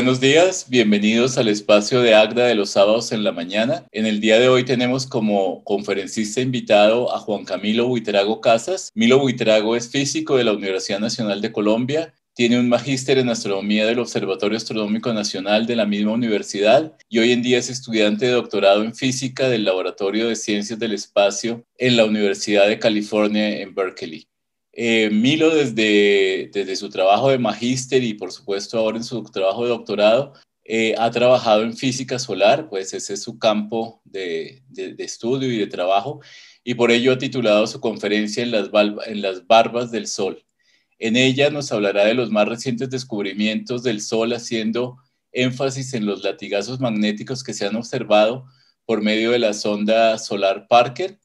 Buenos días, bienvenidos al espacio de Agda de los sábados en la mañana. En el día de hoy tenemos como conferencista invitado a Juan Camilo Buitrago Casas. Milo Buitrago es físico de la Universidad Nacional de Colombia, tiene un magíster en astronomía del Observatorio Astronómico Nacional de la misma universidad y hoy en día es estudiante de doctorado en física del Laboratorio de Ciencias del Espacio en la Universidad de California en Berkeley. Eh, Milo, desde, desde su trabajo de magíster y por supuesto ahora en su trabajo de doctorado, eh, ha trabajado en física solar, pues ese es su campo de, estudio y de trabajo, y por ello ha titulado su conferencia en las, en las barbas del Sol. En ella nos hablará de los más recientes descubrimientos del Sol haciendo énfasis en los latigazos magnéticos que se han observado por medio de la sonda solar Parker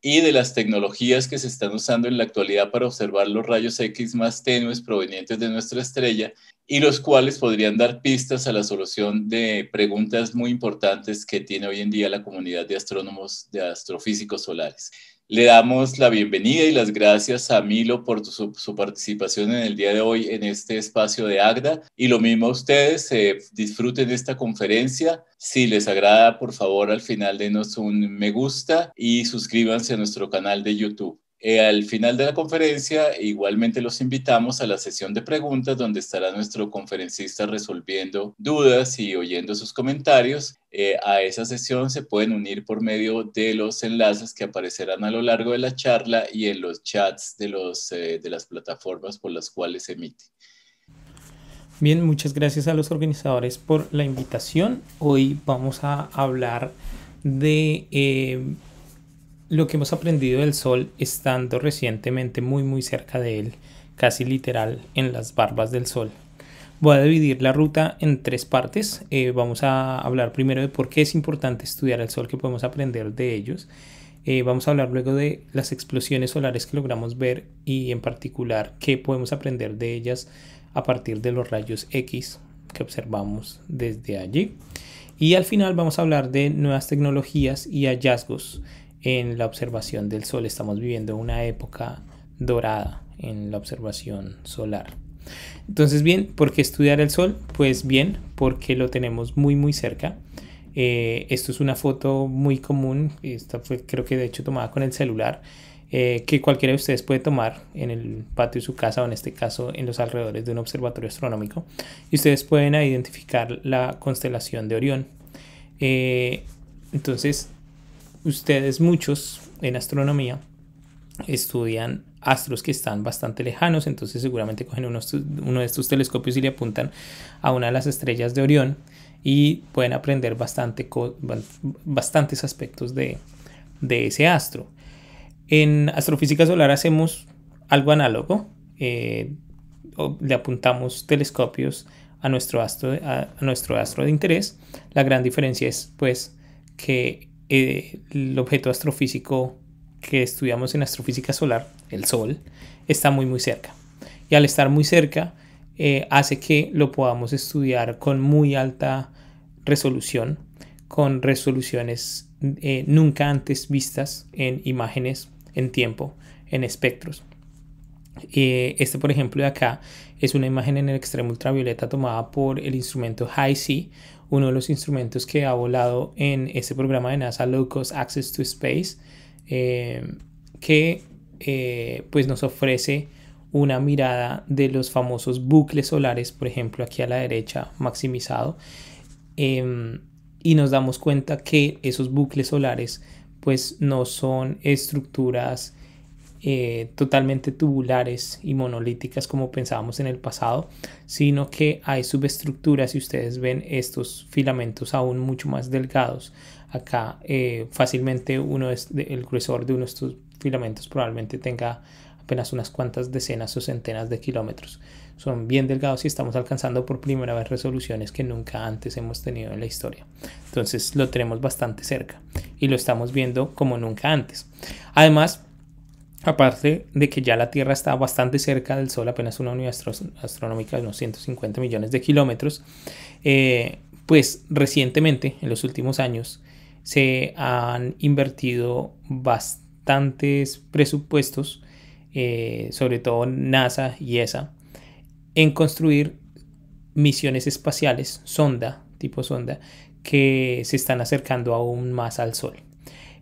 y de las tecnologías que se están usando en la actualidad para observar los rayos X más tenues provenientes de nuestra estrella y los cuales podrían dar pistas a la solución de preguntas muy importantes que tiene hoy en día la comunidad de astrónomos de astrofísicos solares. Le damos la bienvenida y las gracias a Milo por su, participación en el día de hoy en este espacio de AGDA. Y lo mismo a ustedes, eh, disfruten esta conferencia. Si les agrada, por favor, al final denos un me gusta y suscríbanse a nuestro canal de YouTube. Eh, al final de la conferencia, igualmente los invitamos a la sesión de preguntas donde estará nuestro conferencista resolviendo dudas y oyendo sus comentarios. Eh, a esa sesión se pueden unir por medio de los enlaces que aparecerán a lo largo de la charla y en los chats de, los, eh, de las plataformas por las cuales se emite. Bien, muchas gracias a los organizadores por la invitación. Hoy vamos a hablar de lo que hemos aprendido del sol estando recientemente muy muy cerca de él, casi literal en las barbas del sol. Voy a dividir la ruta en tres partes. Eh, vamos a hablar primero de por qué es importante estudiar el sol, que podemos aprender de ellos. Eh, vamos a hablar luego de las explosiones solares que logramos ver y en particular qué podemos aprender de ellas a partir de los rayos X que observamos desde allí. Y al final vamos a hablar de nuevas tecnologías y hallazgos en la observación del Sol. Estamos viviendo una época dorada en la observación solar. Entonces, bien, ¿por qué estudiar el Sol? Pues bien, porque lo tenemos muy, muy cerca. Eh, esto es una foto muy común, esta fue creo que de hecho tomada con el celular, eh, que cualquiera de ustedes puede tomar en el patio de su casa o en este caso en los alrededores de un observatorio astronómico. Y ustedes pueden identificar la constelación de Orión. Eh, entonces, ustedes muchos en astronomía estudian astros que están bastante lejanos, entonces seguramente cogen uno de estos telescopios y le apuntan a una de las estrellas de Orión y pueden aprender bastante bastantes aspectos de, de, ese astro. En astrofísica solar hacemos algo análogo, eh, le apuntamos telescopios a nuestro, astro, a nuestro astro de interés, la gran diferencia es pues que eh, el objeto astrofísico que estudiamos en astrofísica solar, el Sol, está muy muy cerca. Y al estar muy cerca, eh, hace que lo podamos estudiar con muy alta resolución, con resoluciones eh, nunca antes vistas en imágenes, en tiempo, en espectros. este, por ejemplo, de acá es una imagen en el extremo ultravioleta tomada por el instrumento HiSeA, uno de los instrumentos que ha volado en este programa de NASA Low Cost Access to Space, eh, que eh, pues nos ofrece una mirada de los famosos bucles solares, por ejemplo aquí a la derecha maximizado, em, y nos damos cuenta que esos bucles solares pues no son estructuras eh, totalmente tubulares y monolíticas como pensábamos en el pasado, sino que hay subestructuras y ustedes ven estos filamentos aún mucho más delgados. Acá eh, fácilmente uno es el gruesor de uno de estos filamentos probablemente tenga apenas unas cuantas decenas o centenas de kilómetros. Son bien delgados y estamos alcanzando por primera vez resoluciones que nunca antes hemos tenido en la historia. Entonces lo tenemos bastante cerca y lo estamos viendo como nunca antes. Además, Aparte de que ya la Tierra está bastante cerca del Sol, apenas una unidad astronómica de unos 150 millones de kilómetros, eh, pues recientemente, en los últimos años, se han invertido bastantes presupuestos, eh, sobre todo NASA y ESA, en construir misiones espaciales, sonda, tipo sonda, que se están acercando aún más al Sol.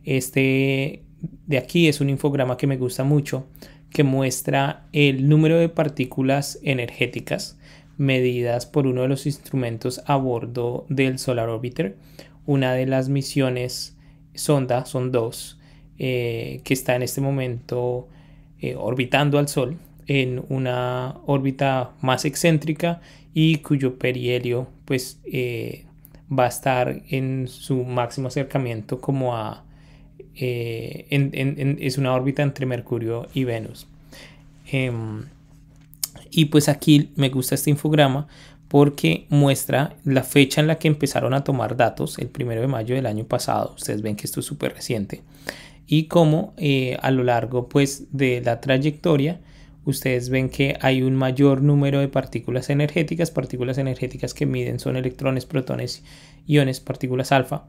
Este de aquí es un infograma que me gusta mucho, que muestra el número de partículas energéticas medidas por uno de los instrumentos a bordo del Solar Orbiter. Una de las misiones sonda, son dos, eh, que está en este momento eh, orbitando al Sol en una órbita más excéntrica y cuyo perihelio pues eh, va a estar en su máximo acercamiento como a eh, es una órbita entre Mercurio y Venus. Em, y pues aquí me gusta este infograma porque muestra la fecha en la que empezaron a tomar datos, el primero de mayo del año pasado. Ustedes ven que esto es súper reciente. Y como eh, a lo largo pues, de la trayectoria, ustedes ven que hay un mayor número de partículas energéticas. Partículas energéticas que miden son electrones, protones, iones, partículas alfa.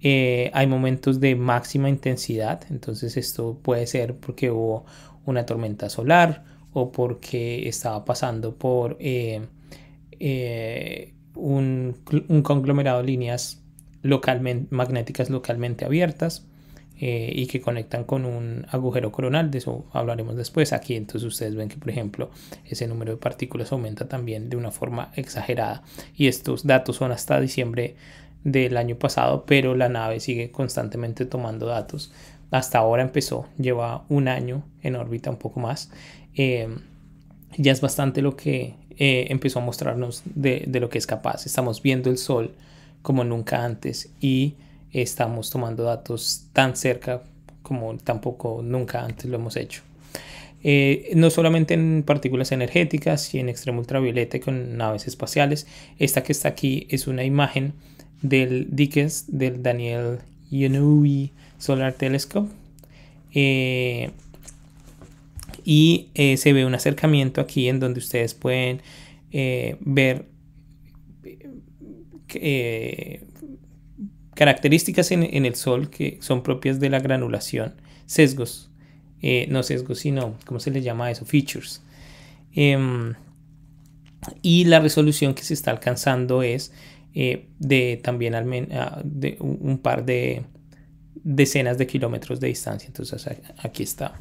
Eh, hay momentos de máxima intensidad, entonces esto puede ser porque hubo una tormenta solar o porque estaba pasando por eh, eh, un, conglomerado de líneas magnéticas localmente abiertas y que conectan con un agujero coronal, de eso hablaremos después. Aquí entonces ustedes ven que por ejemplo ese número de partículas aumenta también de una forma exagerada y estos datos son hasta diciembre del año pasado, pero la nave sigue constantemente tomando datos. Hasta ahora empezó, lleva un año en órbita, un poco más. Em, ya es bastante lo que eh, empezó a mostrarnos de, lo que es capaz. Estamos viendo el Sol como nunca antes y estamos tomando datos tan cerca como tampoco nunca antes lo hemos hecho. Eh, no solamente en partículas energéticas y en extremo ultravioleta y con naves espaciales. Esta que está aquí es una imagen del Dickens, del Daniel Yenui Solar Telescope. Eh, y eh, se ve un acercamiento aquí en donde ustedes pueden eh, ver características en, el Sol que son propias de la granulación, sesgos, no sesgos, sino, ¿cómo se le llama eso? Features. Em, y la resolución que se está alcanzando es eh, de también al ah, de un par de decenas de kilómetros de distancia. Entonces aquí está.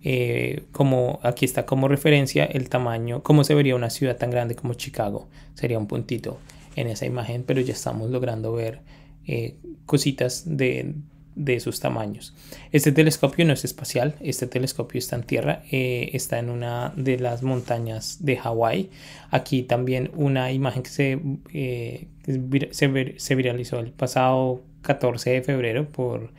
Eh, como aquí está como referencia el tamaño, cómo se vería una ciudad tan grande como Chicago. Sería un puntito en esa imagen, pero ya estamos logrando ver eh, cositas de, de sus tamaños. Este telescopio no es espacial, este telescopio está en tierra, eh, está en una de las montañas de Hawái. Aquí también una imagen que se, eh, se, viralizó el pasado 14 de febrero por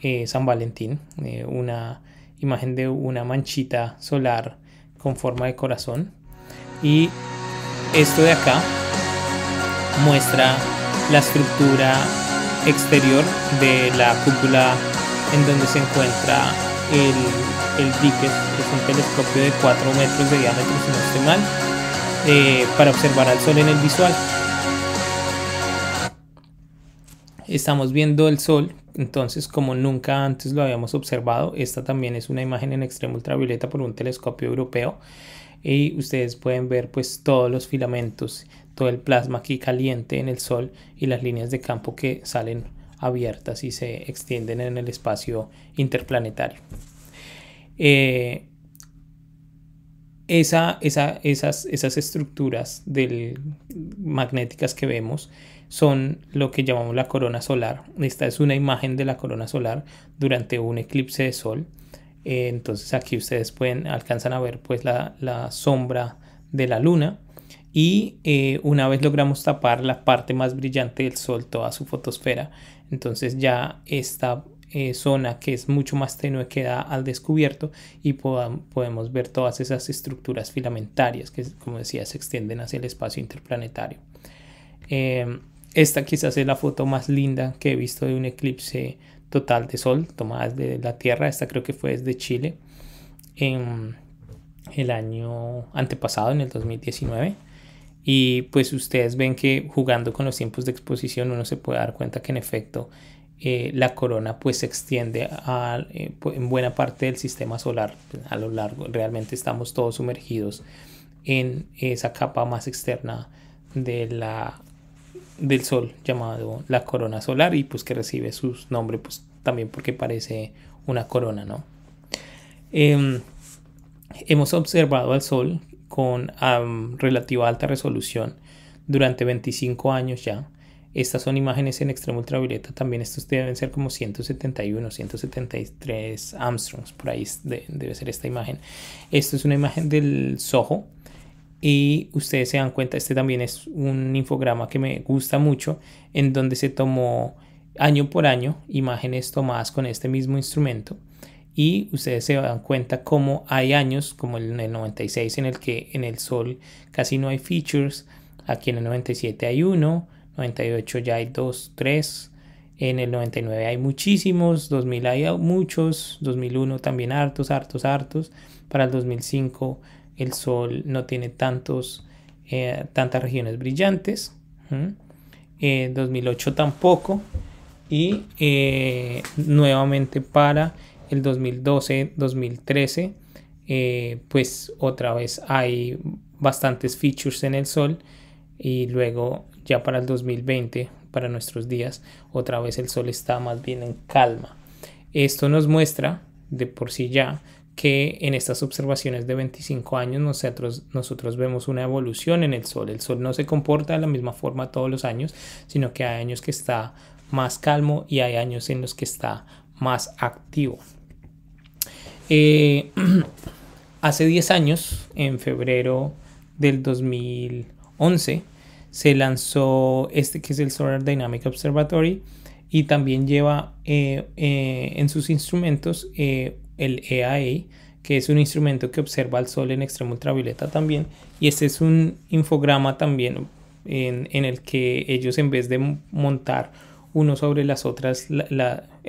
eh, San Valentín, una imagen de una manchita solar con forma de corazón. Y esto de acá muestra la estructura exterior de la cúpula en donde se encuentra el, el es un telescopio de 4 metros de diámetro, si eh, para observar al Sol en el visual. Estamos viendo el Sol, entonces como nunca antes lo habíamos observado, esta también es una imagen en extremo ultravioleta por un telescopio europeo y ustedes pueden ver pues todos los filamentos todo el plasma aquí caliente en el sol y las líneas de campo que salen abiertas y se extienden en el espacio interplanetario. Eh, esa, esas, esas, estructuras magnéticas que vemos son lo que llamamos la corona solar. Esta es una imagen de la corona solar durante un eclipse de sol. Eh, entonces aquí ustedes pueden, alcanzan a ver pues la, la sombra de la luna y eh, una vez logramos tapar la parte más brillante del Sol, toda su fotosfera, entonces ya esta eh, zona que es mucho más tenue queda al descubierto y podemos ver todas esas estructuras filamentarias que, como decía, se extienden hacia el espacio interplanetario. Em, esta quizás es la foto más linda que he visto de un eclipse total de Sol tomada desde la Tierra. Esta creo que fue desde Chile en em, el año antepasado, en el 2019. Y pues ustedes ven que jugando con los tiempos de exposición uno se puede dar cuenta que en efecto eh, la corona pues se extiende a, eh, en buena parte del sistema solar a lo largo. Realmente estamos todos sumergidos en esa capa más externa de la, del Sol llamado la corona solar y pues que recibe su nombre pues también porque parece una corona, ¿no? Em, hemos observado al Sol con relativa alta resolución durante 25 años ya. Estas son imágenes en extremo ultravioleta, también estos deben ser como 171, 173 Armstrongs, por ahí debe ser esta imagen. Esto es una imagen del Soho y ustedes se dan cuenta, este también es un infograma que me gusta mucho, en donde se tomó año por año imágenes tomadas con este mismo instrumento y ustedes se dan cuenta cómo hay años como en el 96 en el que en el sol casi no hay features, aquí en el 97 hay uno, 98 ya hay dos, tres, en el 99 hay muchísimos, 2000 hay muchos, 2001 también hartos, hartos, hartos, para el 2005 el sol no tiene tantos, eh, tantas regiones brillantes, En eh, 2008 tampoco y eh, nuevamente para el 2012, 2013, eh, pues otra vez hay bastantes features en el sol y luego ya para el 2020, para nuestros días, otra vez el sol está más bien en calma. Esto nos muestra de por sí ya que en estas observaciones de 25 años nosotros, nosotros vemos una evolución en el Sol. El Sol no se comporta de la misma forma todos los años, sino que hay años que está más calmo y hay años en los que está más activo. Eh, hace 10 años, en febrero del 2011, se lanzó este que es el Solar Dynamic Observatory y también lleva eh, eh, en sus instrumentos el EAE, e, que es un instrumento que observa el Sol en extremo ultravioleta también. Y este es un infograma también en, el que ellos en vez de montar uno sobre las otras,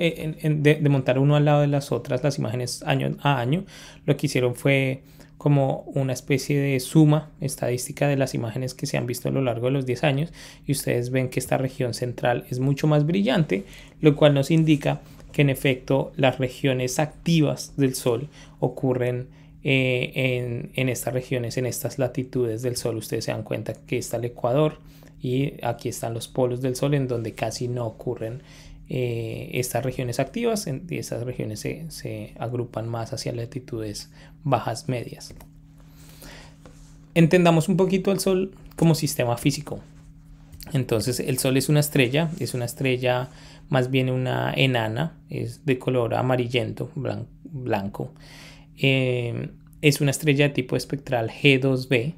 de, montar uno al lado de las otras las imágenes año a año, lo que hicieron fue como una especie de suma estadística de las imágenes que se han visto a lo largo de los 10 años y ustedes ven que esta región central es mucho más brillante, lo cual nos indica que en efecto las regiones activas del Sol ocurren eh, en, en estas regiones, en estas latitudes del Sol. Ustedes se dan cuenta que está el Ecuador y aquí están los polos del Sol en donde casi no ocurren eh, estas regiones activas, en, estas regiones se, agrupan más hacia latitudes bajas medias. Entendamos un poquito el Sol como sistema físico. Entonces el Sol es una estrella, es una estrella más bien una enana, es de color amarillento, blanco. Eh, es una estrella de tipo espectral G2b.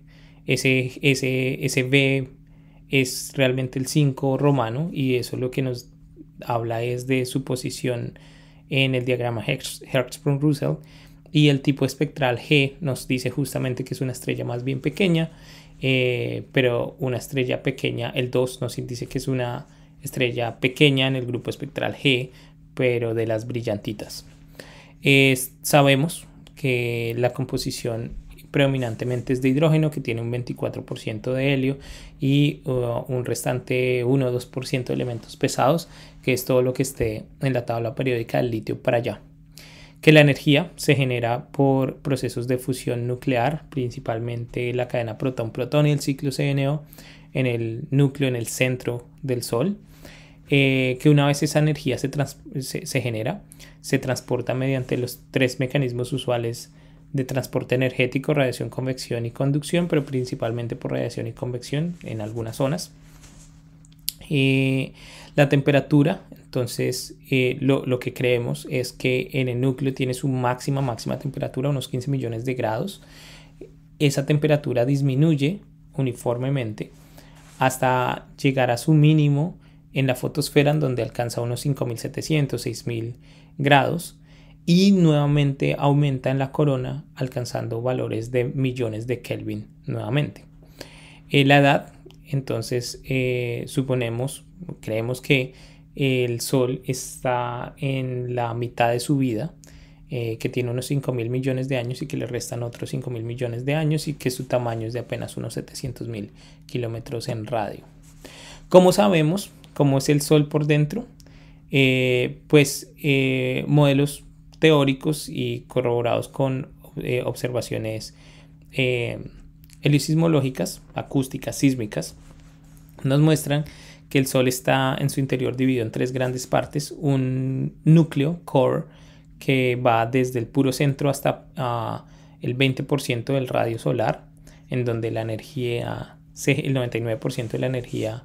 Ese, ese, ese B es realmente el 5 romano y eso es lo que nos habla es de su posición en el diagrama Hertzsprung-Russell y el tipo espectral G nos dice justamente que es una estrella más bien pequeña, eh, pero una estrella pequeña, el 2 nos dice que es una estrella pequeña en el grupo espectral G, pero de las brillantitas. sabemos que la composición predominantemente es de hidrógeno, que tiene un 24% de helio y uh, un restante 1 o 2% de elementos pesados, que es todo lo que esté en la tabla periódica del litio para allá. Que la energía se genera por procesos de fusión nuclear, principalmente la cadena protón-protón y el ciclo CNO en el núcleo, en el centro del Sol. Eh, que una vez esa energía se, genera, se transporta mediante los tres mecanismos usuales de transporte energético, radiación, convección y conducción, pero principalmente por radiación y convección en algunas zonas eh, la temperatura. Entonces, eh, lo, que creemos es que en el núcleo tiene su máxima, máxima temperatura, unos 15 millones de grados. Esa temperatura disminuye uniformemente hasta llegar a su mínimo en la fotosfera, donde alcanza unos 5.700, 6.000 grados. Y nuevamente aumenta en la corona, alcanzando valores de millones de Kelvin nuevamente. Eh, la edad entonces eh, suponemos, creemos que el Sol está en la mitad de su vida, eh, que tiene unos 5.000 millones de años y que le restan otros 5.000 millones de años y que su tamaño es de apenas unos 700.000 mil kilómetros en radio. ¿Cómo sabemos cómo es el Sol por dentro? Eh, pues modelos teóricos y corroborados con observaciones helicismológicas, acústicas, sísmicas, nos muestran que el Sol está en su interior dividido en tres grandes partes, un núcleo, core, que va desde el puro centro hasta ah, el 20% del radio solar, en donde la energía, el 99% de la energía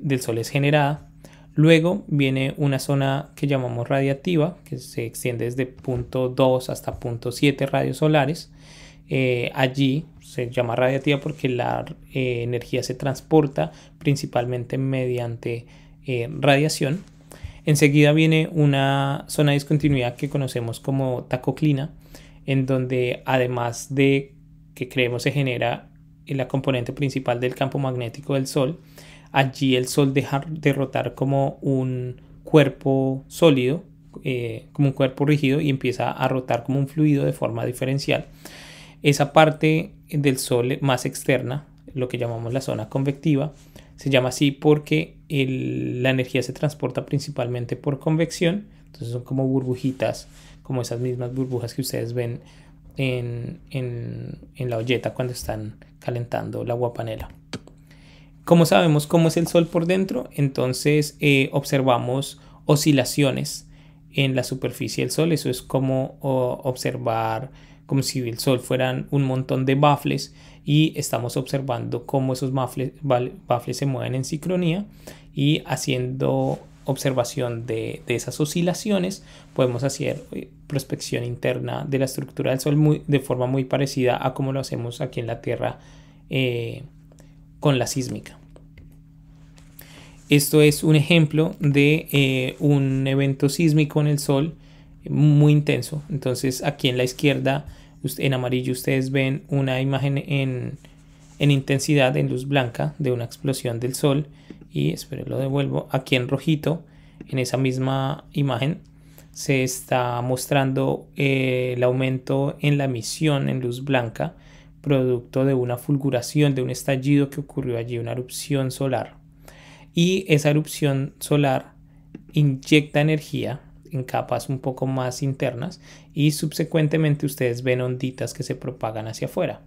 del Sol es generada. Luego viene una zona que llamamos radiativa, que se extiende desde punto 2 hasta punto 7 radios solares. Eh, allí se llama radiativa porque la eh, energía se transporta principalmente mediante eh, radiación. Enseguida viene una zona de discontinuidad que conocemos como tacoclina, en donde además de que creemos se genera la componente principal del campo magnético del Sol, allí el Sol deja de rotar como un cuerpo sólido, eh, como un cuerpo rígido y empieza a rotar como un fluido de forma diferencial. Esa parte del Sol más externa, lo que llamamos la zona convectiva, se llama así porque la energía se transporta principalmente por convección, entonces son como burbujitas, como esas mismas burbujas que ustedes ven en, la olleta cuando están calentando la panela Como sabemos cómo es el Sol por dentro? Entonces eh, observamos oscilaciones en la superficie del Sol, eso es como observar como si el Sol fueran un montón de bafles y estamos observando cómo esos bafles se mueven en sincronía y haciendo observación de, esas oscilaciones podemos hacer eh, prospección interna de la estructura del Sol de forma muy parecida a como lo hacemos aquí en la Tierra eh, con la sísmica. Esto es un ejemplo de eh, un evento sísmico en el Sol muy intenso. Entonces aquí en la izquierda, en amarillo, ustedes ven una imagen en, en intensidad, en luz blanca, de una explosión del sol. Y espero lo devuelvo. Aquí en rojito, en esa misma imagen, se está mostrando eh, el aumento en la emisión en luz blanca, producto de una fulguración, de un estallido que ocurrió allí, una erupción solar. Y esa erupción solar inyecta energía capas un poco más internas y subsecuentemente ustedes ven onditas que se propagan hacia afuera.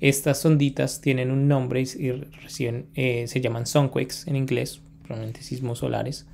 Estas onditas tienen un nombre y reciben, eh, se llaman sunquakes en inglés, probablemente sismos solares,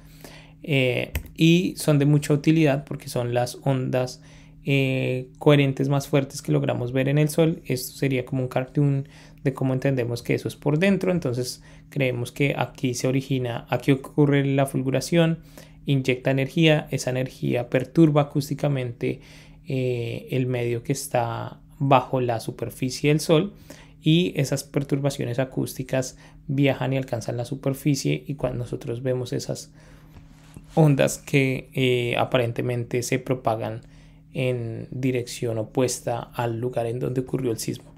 eh, y son de mucha utilidad porque son las ondas eh, coherentes más fuertes que logramos ver en el Sol. Esto sería como un cartoon de cómo entendemos que eso es por dentro. Entonces creemos que aquí se origina, aquí ocurre la fulguración inyecta energía, esa energía perturba acústicamente eh, el medio que está bajo la superficie del Sol y esas perturbaciones acústicas viajan y alcanzan la superficie y cuando nosotros vemos esas ondas que eh, aparentemente se propagan en dirección opuesta al lugar en donde ocurrió el sismo.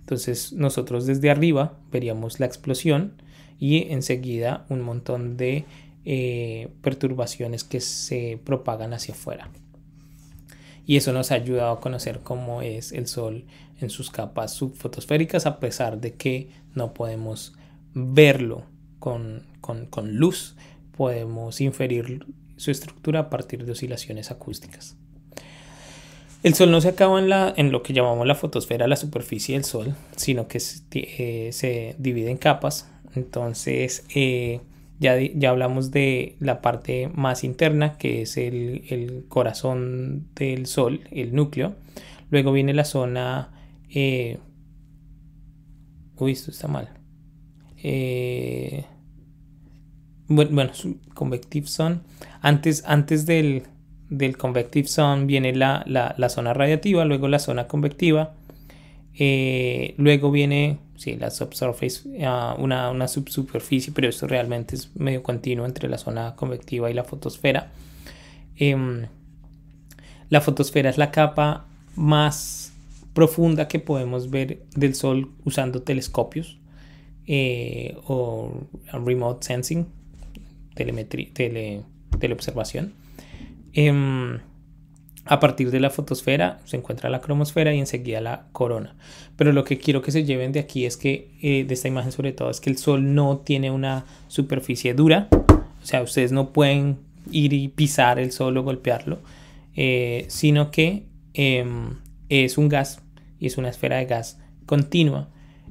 Entonces nosotros desde arriba veríamos la explosión y enseguida un montón de eh, perturbaciones que se propagan hacia afuera. Y eso nos ha ayudado a conocer cómo es el Sol en sus capas subfotosféricas, a pesar de que no podemos verlo con, con, luz, podemos inferir su estructura a partir de oscilaciones acústicas. El Sol no se acaba en, la, en lo que llamamos la fotosfera, la superficie del Sol, sino que se, eh, divide en capas. Entonces, eh, ya, hablamos de la parte más interna, que es el, corazón del Sol, el núcleo. Luego viene la zona... Eh, uy, esto está mal. Eh, bueno, convective zone. Antes, antes del, convective zone viene la, la zona radiativa, luego la zona convectiva eh, luego viene la subsurface, ah, una, una, subsuperficie, pero esto realmente es medio continuo entre la zona convectiva y la fotosfera. Em, la fotosfera es la capa más profunda que podemos ver del Sol usando telescopios eh, o remote sensing, telemetría, tele, teleobservación. Em, a partir de la fotosfera se encuentra la cromosfera y enseguida la corona. Pero lo que quiero que se lleven de aquí es que, eh, de esta imagen sobre todo, es que el Sol no tiene una superficie dura. O sea, ustedes no pueden ir y pisar el Sol o golpearlo, eh, sino que em, es un gas y es una esfera de gas continua.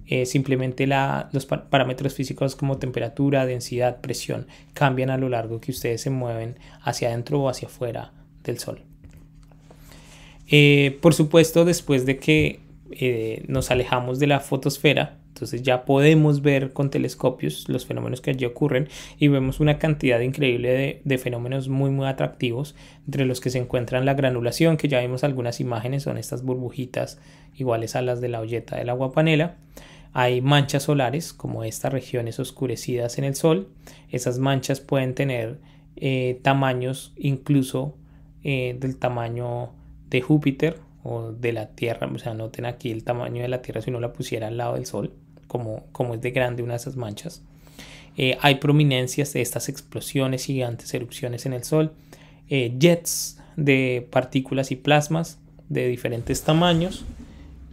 Eh, simplemente los parámetros físicos como temperatura, densidad, presión cambian a lo largo que ustedes se mueven hacia adentro o hacia afuera del Sol. Eh, por supuesto, después de que eh, nos alejamos de la fotosfera, entonces ya podemos ver con telescopios los fenómenos que allí ocurren y vemos una cantidad increíble de, fenómenos muy muy atractivos, entre los que se encuentran la granulación, que ya vimos algunas imágenes, son estas burbujitas iguales a las de la olleta del agua panela. Hay manchas solares, como estas regiones oscurecidas en el sol. Esas manchas pueden tener eh, tamaños incluso del tamaño de Júpiter o de la Tierra, o sea, noten aquí el tamaño de la Tierra si uno la pusiera al lado del Sol, como, como es de grande una de esas manchas. Eh, hay prominencias de estas explosiones gigantes, erupciones en el Sol, eh, jets de partículas y plasmas de diferentes tamaños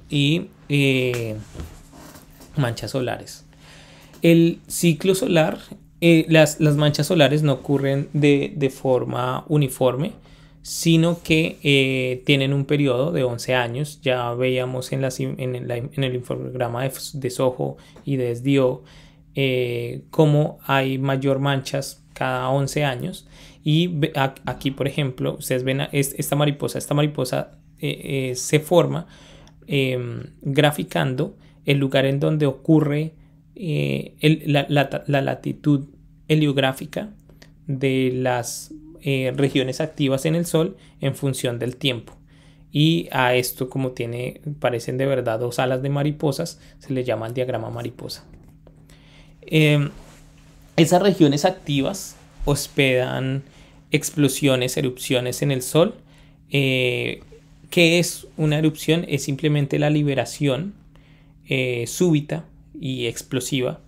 y eh, manchas solares. El ciclo solar, las, manchas solares no ocurren de forma uniforme, sino que eh, tienen un periodo de 11 años. Ya veíamos en, en, el infograma de, de, Soho y de SDO eh, cómo hay mayor manchas cada 11 años. Y aquí, por ejemplo, ustedes ven esta mariposa. Esta mariposa eh, se forma em, graficando el lugar en donde ocurre la, la latitud heliográfica de las eh, regiones activas en el Sol en función del tiempo. Y a esto, como tiene, parecen de verdad dos alas de mariposas, se le llama el diagrama mariposa. Em, esas regiones activas hospedan explosiones, erupciones en el Sol. Eh, ¿Qué es una erupción? Es simplemente la liberación eh, súbita y explosiva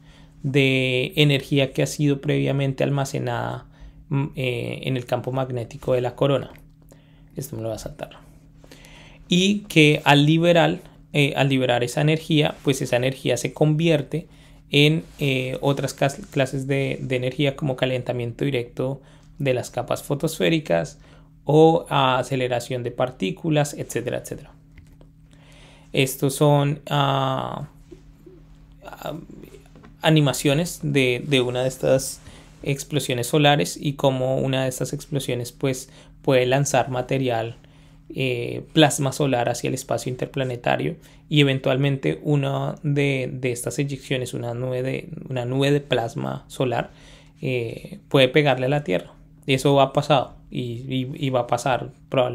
de energía que ha sido previamente almacenada Mm, eh, en el campo magnético de la corona. Esto me lo va a saltar. Y que al liberar, eh, al liberar esa energía, pues esa energía se convierte en eh, otras clases de, energía como calentamiento directo de las capas fotosféricas o aceleración de partículas, etcétera, etcétera. Estos son ah, ah, animaciones de, una de estas explosiones solares y cómo una de estas explosiones pues puede lanzar material eh, plasma solar hacia el espacio interplanetario y eventualmente una de, estas eyecciones, una nube de, una nube de plasma solar, eh, puede pegarle a la Tierra. Eso ha pasado y, va a pasar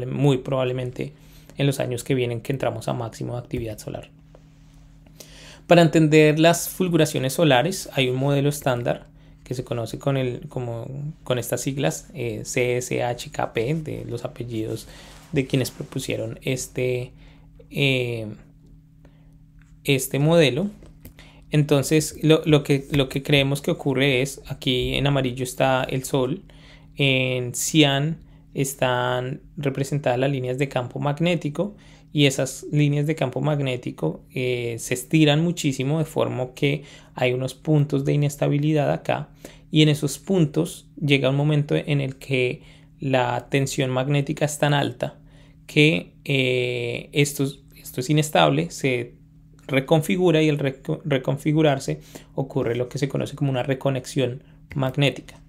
muy probablemente en los años que vienen que entramos a máximo de actividad solar. Para entender las fulguraciones solares hay un modelo estándar que se conoce con, el, como, con estas siglas eh, CSHKP, de los apellidos de quienes propusieron este, eh, este modelo. Entonces, lo, que, lo que creemos que ocurre es, aquí en amarillo está el Sol, en cian están representadas las líneas de campo magnético, y esas líneas de campo magnético eh, se estiran muchísimo de forma que hay unos puntos de inestabilidad acá y en esos puntos llega un momento en el que la tensión magnética es tan alta que eh, esto, esto, es inestable, se reconfigura y al reconfigurarse ocurre lo que se conoce como una reconexión magnética.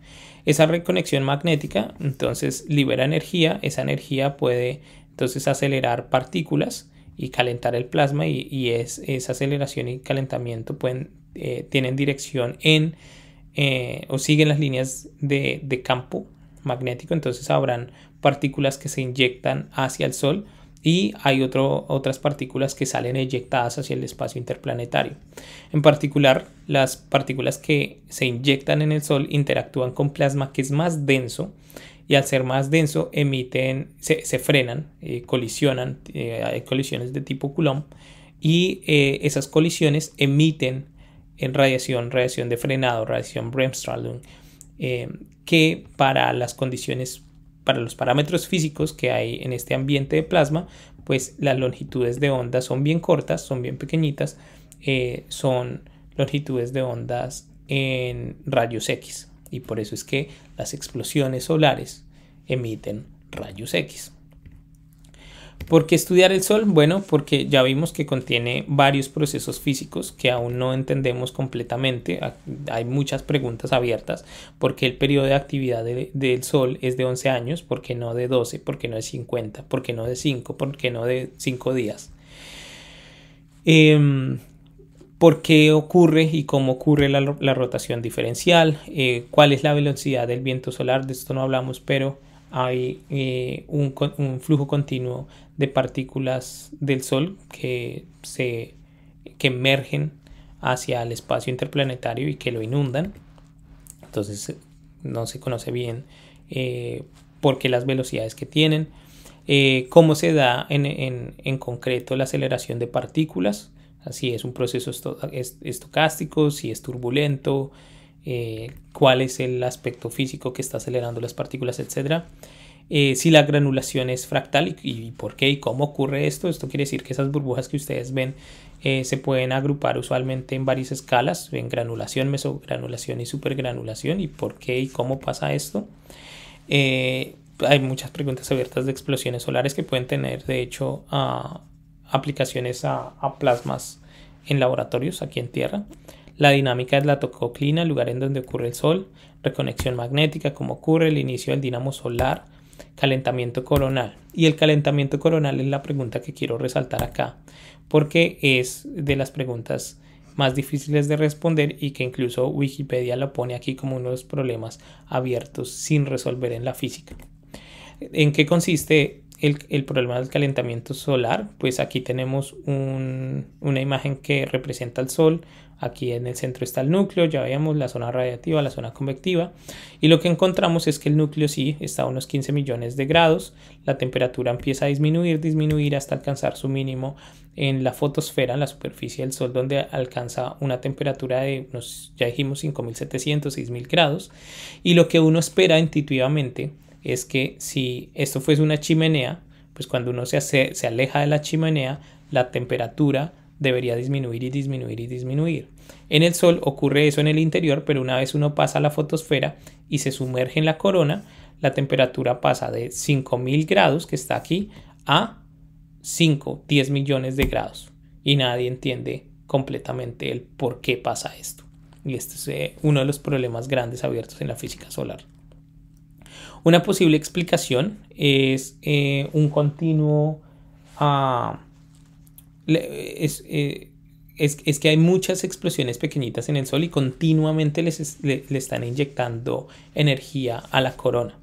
Esa reconexión magnética entonces libera energía, esa energía puede entonces acelerar partículas y calentar el plasma y, es, esa aceleración y calentamiento pueden, eh, tienen dirección en eh, o siguen las líneas de, de campo magnético. Entonces habrán partículas que se inyectan hacia el Sol y hay otro, otras partículas que salen eyectadas hacia el espacio interplanetario. En particular, las partículas que se inyectan en el Sol interactúan con plasma que es más denso y al ser más denso emiten, se, frenan, eh, colisionan, eh, hay colisiones de tipo Coulomb y eh, esas colisiones emiten en radiación, radiación de frenado, radiación Bremsstrahlung, que para las condiciones para los parámetros físicos que hay en este ambiente de plasma, pues las longitudes de onda son bien cortas, son bien pequeñitas, eh, son longitudes de ondas en rayos X. Y por eso es que las explosiones solares emiten rayos X. ¿Por qué estudiar el Sol? Bueno, porque ya vimos que contiene varios procesos físicos que aún no entendemos completamente. Hay muchas preguntas abiertas. ¿Por qué el periodo de actividad del Sol es de 11 años? ¿Por qué no de 12? ¿Por qué no de 50? ¿Por qué no de 5? ¿Por qué no de 5 días? Em, por qué ocurre y cómo ocurre la, rotación diferencial, eh, cuál es la velocidad del viento solar, de esto no hablamos, pero hay eh, un, un, flujo continuo de partículas del Sol que se que emergen hacia el espacio interplanetario y que lo inundan. Entonces no se conoce bien eh, por qué las velocidades que tienen, eh, cómo se da en, en, en, concreto la aceleración de partículas, si es un proceso estocástico, si es turbulento, eh, cuál es el aspecto físico que está acelerando las partículas, etcétera eh, si la granulación es fractal y, por qué y cómo ocurre esto. Esto quiere decir que esas burbujas que ustedes ven eh, se pueden agrupar usualmente en varias escalas, en granulación, mesogranulación y supergranulación y por qué y cómo pasa esto. Eh, hay muchas preguntas abiertas de explosiones solares que pueden tener, de hecho, ah, aplicaciones a, plasmas en laboratorios aquí en Tierra la dinámica es la tococlina, lugar en donde ocurre el sol, reconexión magnética, cómo ocurre el inicio del dinamo solar, calentamiento coronal. Y el calentamiento coronal es la pregunta que quiero resaltar acá, porque es de las preguntas más difíciles de responder y que incluso Wikipedia lo pone aquí como uno de los problemas abiertos sin resolver en la física. ¿En qué consiste el, problema del calentamiento solar, pues aquí tenemos una imagen que representa al Sol, aquí en el centro está el núcleo, ya veíamos la zona radiativa, la zona convectiva, y lo que encontramos es que el núcleo sí está a unos 15 millones de grados, la temperatura empieza a disminuir, disminuir hasta alcanzar su mínimo en la fotosfera, en la superficie del Sol, donde alcanza una temperatura de, unos, ya dijimos, 5.700, 6.000 grados, y lo que uno espera intuitivamente, es que si esto fuese una chimenea, pues cuando uno se, se aleja de la chimenea, la temperatura debería disminuir y disminuir y disminuir. En el Sol ocurre eso en el interior, pero una vez uno pasa a la fotosfera y se sumerge en la corona, la temperatura pasa de 5.000 grados, que está aquí, a 5, 10 millones de grados. Y nadie entiende completamente el por qué pasa esto. Y este es eh, uno de los problemas grandes abiertos en la física solar. Una posible explicación es eh, un continuo... Ah, eh, es, que hay muchas explosiones pequeñitas en el Sol y continuamente le, están inyectando energía a la corona.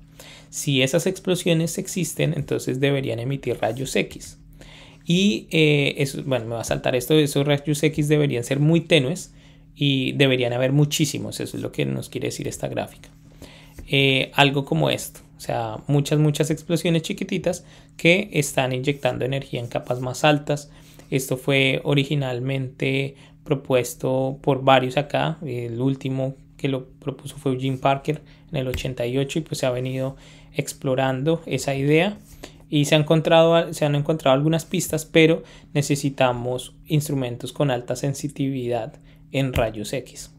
Si esas explosiones existen, entonces deberían emitir rayos X. Y eh, bueno, me va a saltar esto, esos rayos X deberían ser muy tenues y deberían haber muchísimos, eso es lo que nos quiere decir esta gráfica. Eh, algo como esto. O sea, muchas, muchas explosiones chiquititas que están inyectando energía en capas más altas. Esto fue originalmente propuesto por varios acá. El último que lo propuso fue Eugene Parker en el 88 y pues se ha venido explorando esa idea y se han encontrado, se han encontrado algunas pistas, pero necesitamos instrumentos con alta sensitividad en rayos X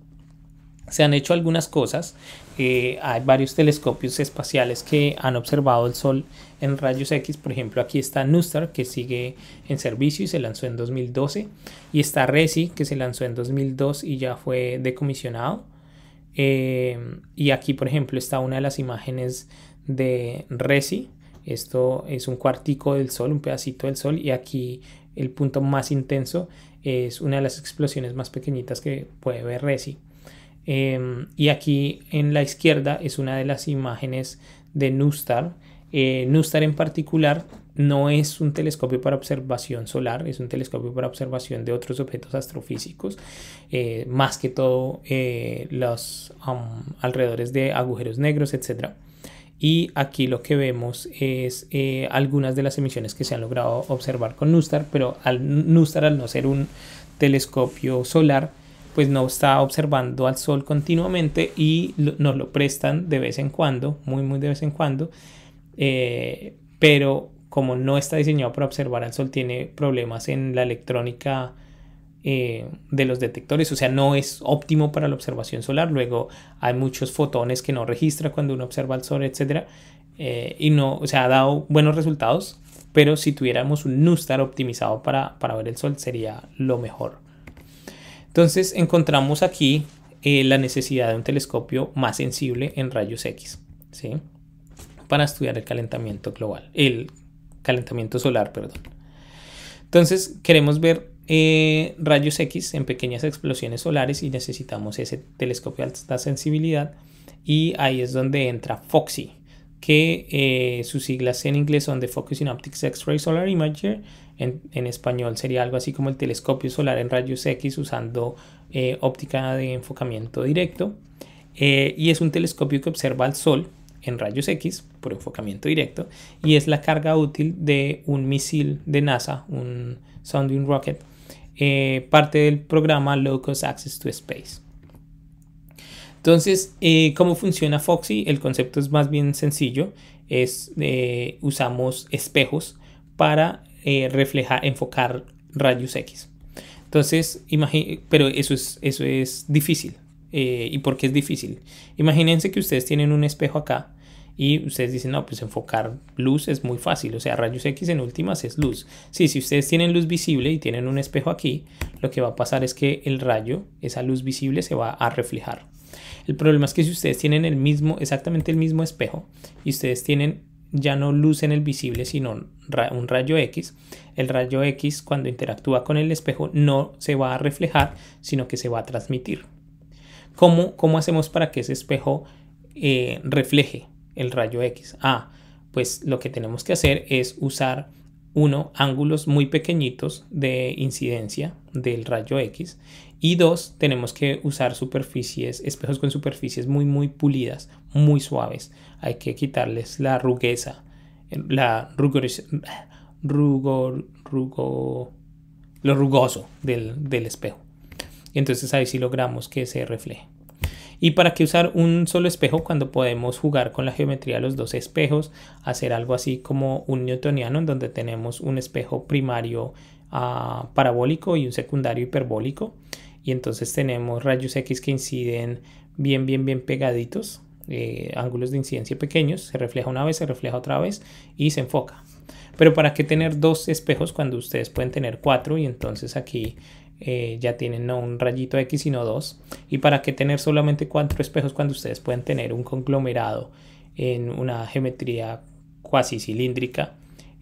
se han hecho algunas cosas. Eh, hay varios telescopios espaciales que han observado el Sol en rayos X. Por ejemplo, aquí está NUSTAR, que sigue en servicio y se lanzó en 2012. Y está RESI, que se lanzó en 2002 y ya fue decomisionado. Eh, y aquí, por ejemplo, está una de las imágenes de RESI. Esto es un cuartico del Sol, un pedacito del Sol. Y aquí el punto más intenso es una de las explosiones más pequeñitas que puede ver RESI. Em, y aquí en la izquierda es una de las imágenes de NUSTAR. Eh, NUSTAR en particular no es un telescopio para observación solar, es un telescopio para observación de otros objetos astrofísicos, eh, más que todo eh, los alrededores de agujeros negros, etc. Y aquí lo que vemos es algunas de las emisiones que se han logrado observar con NUSTAR, pero al NUSTAR al no ser un telescopio solar, pues no está observando al sol continuamente y nos lo prestan de vez en cuando, muy, muy de vez en cuando, eh, pero como no está diseñado para observar al sol, tiene problemas en la electrónica eh, de los detectores, o sea, no es óptimo para la observación solar. Luego hay muchos fotones que no registra cuando uno observa al sol, etc. Eh, y no, o sea, ha dado buenos resultados, pero si tuviéramos un NUSTAR optimizado para ver el sol sería lo mejor. Entonces encontramos aquí eh, la necesidad de un telescopio más sensible en rayos X, Para estudiar el calentamiento global, el calentamiento solar, perdón. Entonces queremos ver eh, rayos X en pequeñas explosiones solares y necesitamos ese telescopio de alta sensibilidad y ahí es donde entra FOXY que eh, sus siglas en inglés son de Focusing Optics X-Ray Solar Imager en, español sería algo así como el telescopio solar en rayos X usando eh, óptica de enfocamiento directo. Eh, y es un telescopio que observa al Sol en rayos X por enfocamiento directo y es la carga útil de un misil de NASA, un Sounding Rocket, eh, parte del programa Low Cost Access to Space. Entonces, ¿cómo funciona Foxy? El concepto es más bien sencillo. Es, usamos espejos para eh, refleja, enfocar rayos X. Entonces, pero eso es, eso es difícil. Eh, ¿Y porque es difícil? Imagínense que ustedes tienen un espejo acá y ustedes dicen, no, pues enfocar luz es muy fácil, o sea, rayos X en últimas es luz. Sí, si ustedes tienen luz visible y tienen un espejo aquí, lo que va a pasar es que el rayo, esa luz visible, se va a reflejar. El problema es que si ustedes tienen el mismo, exactamente el mismo espejo y ustedes tienen ya no luce en el visible, sino un rayo X. El rayo X cuando interactúa con el espejo no se va a reflejar, sino que se va a transmitir. ¿Cómo, hacemos para que ese espejo eh, refleje el rayo X? Ah, pues lo que tenemos que hacer es usar uno, ángulos muy pequeñitos de incidencia del rayo X y dos, tenemos que usar superficies, espejos con superficies muy muy pulidas, muy suaves. Hay que quitarles la rugueza, eh, la rugo rugo. lo rugoso del, del espejo. Entonces ahí sí logramos que se refleje. ¿Y para qué usar un solo espejo cuando podemos jugar con la geometría de los dos espejos? Hacer algo así como un newtoniano en donde tenemos un espejo primario ah, parabólico y un secundario hiperbólico. Y entonces tenemos rayos X que inciden bien, bien, bien pegaditos. Eh, ángulos de incidencia pequeños. Se refleja una vez, se refleja otra vez y se enfoca. Pero ¿para qué tener dos espejos cuando ustedes pueden tener cuatro? Y entonces aquí eh, ya tienen no un rayito X sino dos. ¿Y para qué tener solamente cuatro espejos cuando ustedes pueden tener un conglomerado en una geometría cuasi cilíndrica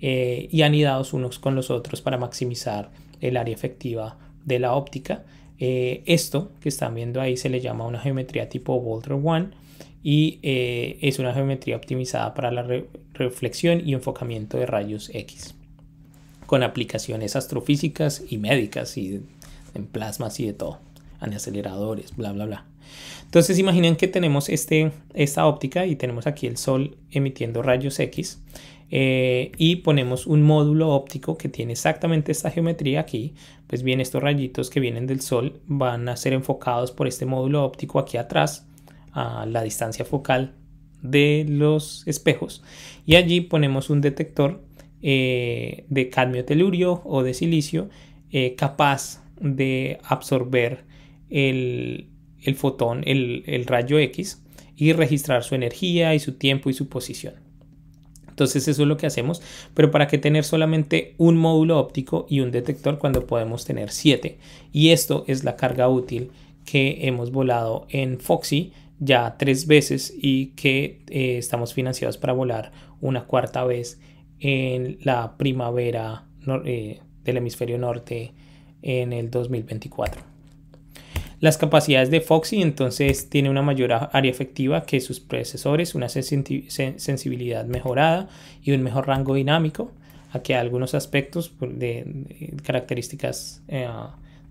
eh, y anidados unos con los otros para maximizar el área efectiva de la óptica? Eh, esto que están viendo ahí se le llama una geometría tipo Boulder One y es una geometría optimizada para la reflexión y enfocamiento de rayos X con aplicaciones astrofísicas y médicas y en plasmas y de todo, en aceleradores, bla, bla, bla. Entonces imaginen que tenemos este, esta óptica y tenemos aquí el Sol emitiendo rayos X eh, y ponemos un módulo óptico que tiene exactamente esta geometría aquí, pues bien estos rayitos que vienen del Sol van a ser enfocados por este módulo óptico aquí atrás a la distancia focal de los espejos y allí ponemos un detector eh, de cadmio telurio o de silicio eh, capaz de absorber el, fotón, el, rayo X, y registrar su energía y su tiempo y su posición. Entonces eso es lo que hacemos, pero ¿para qué tener solamente un módulo óptico y un detector cuando podemos tener siete? Y esto es la carga útil que hemos volado en Foxy ya tres veces y que eh, estamos financiados para volar una cuarta vez en la primavera eh, del hemisferio norte en el 2024. Las capacidades de Foxy entonces tiene una mayor área efectiva que sus predecesores, una sensibilidad mejorada y un mejor rango dinámico, a que algunos aspectos de, características eh,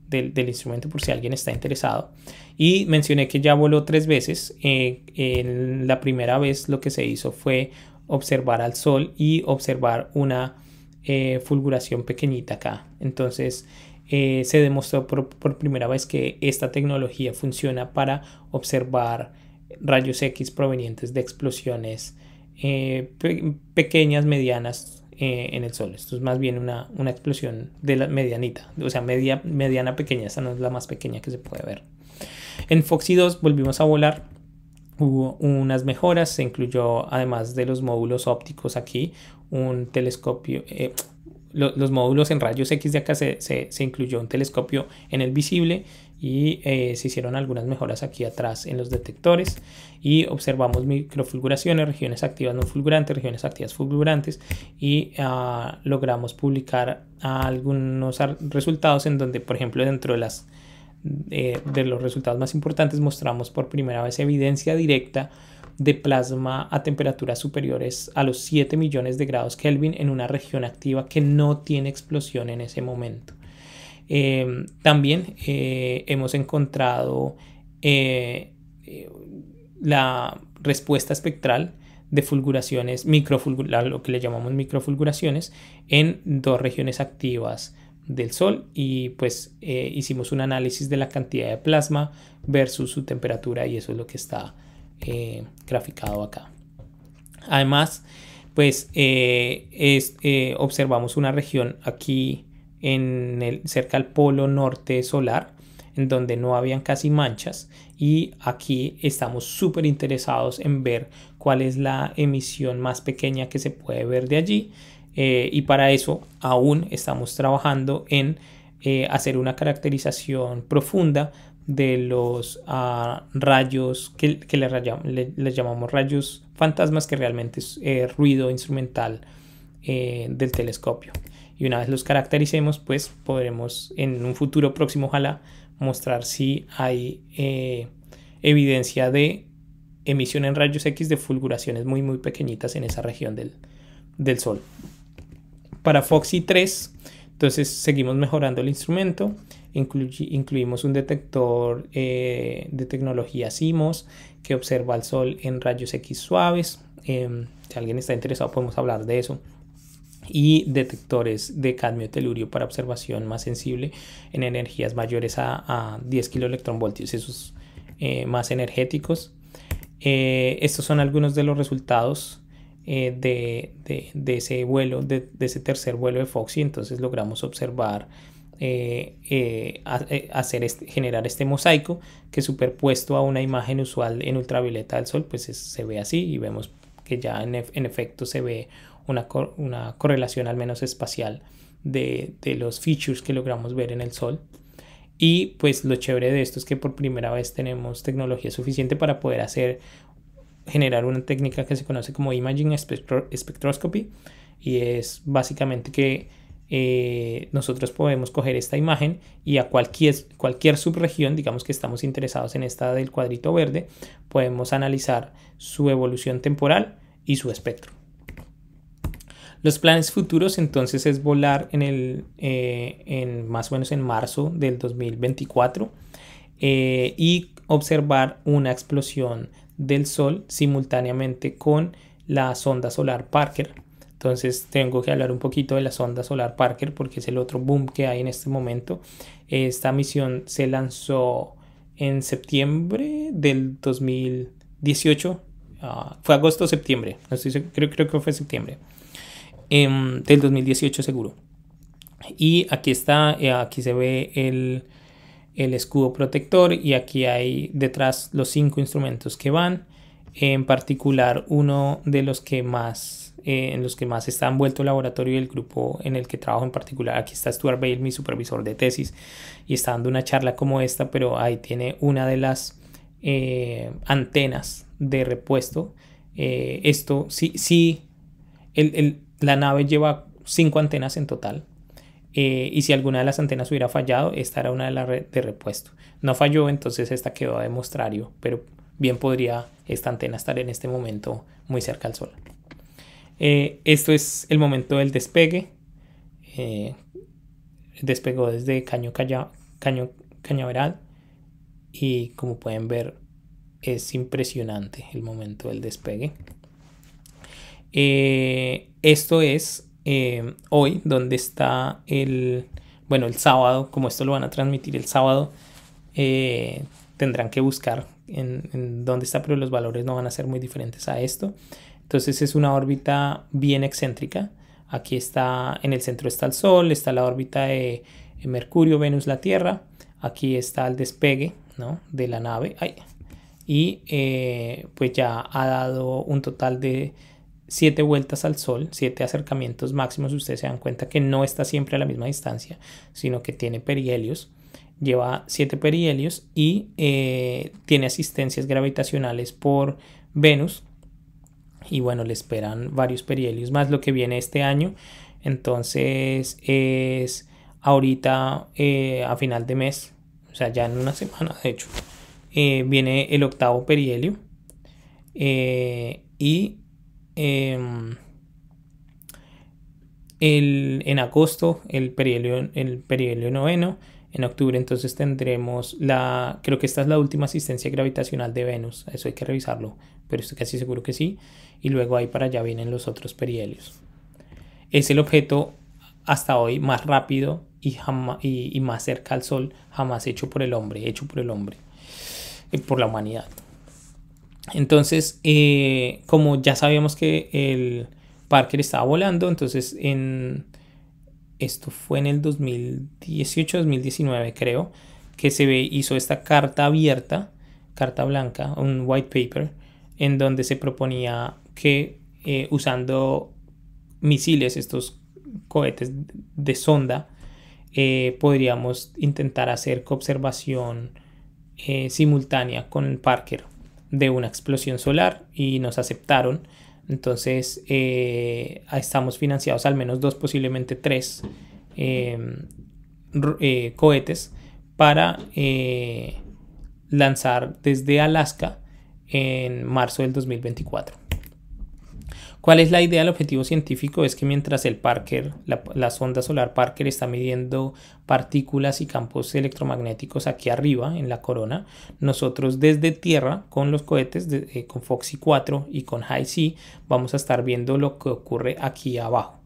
del, del, instrumento por si alguien está interesado. Y mencioné que ya voló tres veces. Eh, en la primera vez lo que se hizo fue observar al sol y observar una eh, fulguración pequeñita acá. Entonces eh, se demostró por, primera vez que esta tecnología funciona para observar rayos X provenientes de explosiones eh, pequeñas, medianas eh, en el Sol. Esto es más bien una, explosión de la medianita, o sea, media, mediana pequeña, esta no es la más pequeña que se puede ver. En Foxy 2 volvimos a volar hubo unas mejoras, se incluyó además de los módulos ópticos aquí un telescopio, los módulos en rayos X de acá se, incluyó un telescopio en el visible y eh, se hicieron algunas mejoras aquí atrás en los detectores y observamos microfulguraciones, regiones activas no fulgurantes, regiones activas fulgurantes y ah, logramos publicar algunos resultados en donde, por ejemplo, dentro de las eh, de los resultados más importantes mostramos por primera vez evidencia directa de plasma a temperaturas superiores a los 7 millones de grados Kelvin en una región activa que no tiene explosión en ese momento. Em, también eh, hemos encontrado eh, eh, la respuesta espectral de fulguraciones, lo que le llamamos microfulguraciones, en dos regiones activas del Sol y pues hicimos un análisis de la cantidad de plasma versus su temperatura y eso es lo que está eh, graficado acá. Además, pues eh, es, eh, observamos una región aquí en el, cerca al polo norte solar, en donde no habían casi manchas y aquí estamos súper interesados en ver cuál es la emisión más pequeña que se puede ver de allí y para eso aún estamos trabajando en hacer una caracterización profunda de los ah, rayos que, que le, llamamos rayos fantasmas, que realmente es eh, ruido instrumental eh, del telescopio. Y una vez los caractericemos, pues podremos en un futuro próximo, ojalá, mostrar si hay eh, evidencia de emisión en rayos X de fulguraciones muy, muy pequeñitas en esa región del, del Sol. Para Foxy 3, entonces seguimos mejorando el instrumento incluimos un detector eh, de tecnología simos, que observa al sol en rayos X suaves. Em, si alguien está interesado podemos hablar de eso. Y detectores de cadmio telurio para observación más sensible en energías mayores a, a 10 kiloelectronvoltios, esos eh, más energéticos. Eh, estos son algunos de los resultados de, ese vuelo, de ese tercer vuelo de Foxy. Entonces logramos observar eh, eh, eh, hacer este, generar este mosaico que superpuesto a una imagen usual en ultravioleta del sol, pues se ve así y vemos que ya en, efecto se ve una, una, correlación al menos espacial de, de los features que logramos ver en el sol. Y pues lo chévere de esto es que por primera vez tenemos tecnología suficiente para poder hacer generar una técnica que se conoce como Imaging Spectroscopy y es básicamente que eh, nosotros podemos coger esta imagen y a cualquier, cualquier subregión, digamos que estamos interesados en esta del cuadrito verde, podemos analizar su evolución temporal y su espectro. Los planes futuros entonces es volar en el, eh, más o menos en marzo del 2024 eh, y observar una explosión del Sol simultáneamente con la sonda solar Parker entonces tengo que hablar un poquito de la sonda solar Parker porque es el otro boom que hay en este momento. Esta misión se lanzó en septiembre del 2018. Ah, fue agosto-septiembre, creo, creo que fue septiembre em, del 2018 seguro. Y aquí está, eh, aquí se ve el, el escudo protector y aquí hay detrás los cinco instrumentos que van. En particular, uno de los que más eh, en los que más está envuelto el laboratorio y el grupo en el que trabajo en particular. Aquí está Stuart Bale, mi supervisor de tesis, y está dando una charla como esta, pero ahí tiene una de las eh, antenas de repuesto. Eh, esto sí, sí, el, la nave lleva cinco antenas en total. y si alguna de las antenas hubiera fallado, esta era una de las de repuesto. No falló, entonces esta quedó a demostrario, pero bien podría esta antena estar en este momento muy cerca al sol. Eh, esto es el momento del despegue. Eh, despegó desde Caño, Cañaveral y como pueden ver es impresionante el momento del despegue. Eh, esto es hoy donde está el, bueno, el sábado, como esto lo van a transmitir el sábado, tendrán que buscar en, en dónde está, pero los valores no van a ser muy diferentes a esto. Entonces es una órbita bien excéntrica. Aquí está, en el centro está el Sol, está la órbita de Mercurio, Venus, la Tierra. Aquí está el despegue de la nave. Y eh, pues ya ha dado un total de siete vueltas al Sol, siete acercamientos máximos. Ustedes se dan cuenta que no está siempre a la misma distancia, sino que tiene perihelios. Lleva siete perihelios y eh, tiene asistencias gravitacionales por Venus, y bueno, le esperan varios perihelios más lo que viene este año. Entonces es ahorita eh, a final de mes, o sea, ya en una semana de hecho, eh, viene el octavo perihelio eh, y em, en agosto el perihelio, el perihelio noveno en octubre entonces tendremos la, creo que esta es la última asistencia gravitacional de Venus, eso hay que revisarlo, pero estoy casi seguro que sí. Y luego ahí para allá vienen los otros perihelios. Es el objeto hasta hoy más rápido y, más cerca al Sol jamás hecho por el hombre, hecho por el hombre, eh, por la humanidad. Entonces, eh, como ya sabíamos que el Parker estaba volando, entonces en esto fue en el 2018-2019 creo, que se hizo esta carta abierta, carta blanca, un white paper, en donde se proponía que eh, usando misiles, estos cohetes de sonda, eh, podríamos intentar hacer observación eh, simultánea con el Parker de una explosión solar y nos aceptaron entonces, eh, estamos financiados al menos dos, posiblemente tres em, eh, cohetes para eh, lanzar desde Alaska en marzo del 2024. ¿Cuál es la idea? El objetivo científico es que mientras el Parker, la, sonda solar Parker está midiendo partículas y campos electromagnéticos aquí arriba en la corona, nosotros desde Tierra con los cohetes, eh, con Foxy 4 y con Hi-C, vamos a estar viendo lo que ocurre aquí abajo.